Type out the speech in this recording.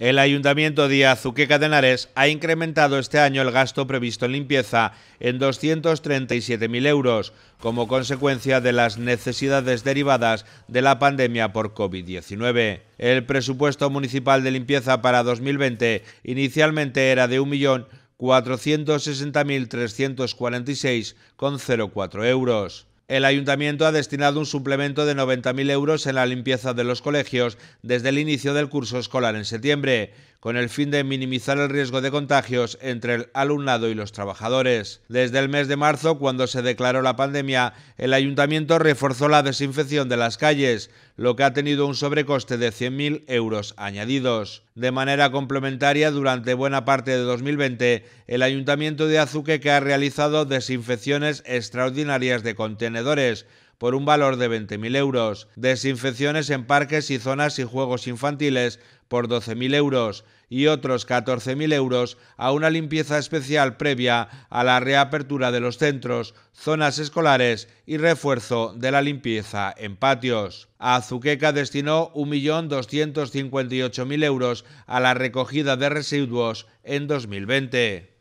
El Ayuntamiento de Azuqueca de Henares ha incrementado este año el gasto previsto en limpieza en 237.000 euros como consecuencia de las necesidades derivadas de la pandemia por COVID-19. El presupuesto municipal de limpieza para 2020 inicialmente era de 1.460.346,04 euros. El ayuntamiento ha destinado un suplemento de 90.000 euros en la limpieza de los colegios desde el inicio del curso escolar en septiembre con el fin de minimizar el riesgo de contagios entre el alumnado y los trabajadores. Desde el mes de marzo, cuando se declaró la pandemia, el ayuntamiento reforzó la desinfección de las calles, lo que ha tenido un sobrecoste de 100.000 euros añadidos. De manera complementaria, durante buena parte de 2020, el Ayuntamiento de Azuque ha realizado desinfecciones extraordinarias de contenedores, por un valor de 20.000 euros, desinfecciones en parques y zonas y juegos infantiles por 12.000 euros y otros 14.000 euros a una limpieza especial previa a la reapertura de los centros, zonas escolares y refuerzo de la limpieza en patios. Azuqueca destinó 1.258.000 euros a la recogida de residuos en 2020.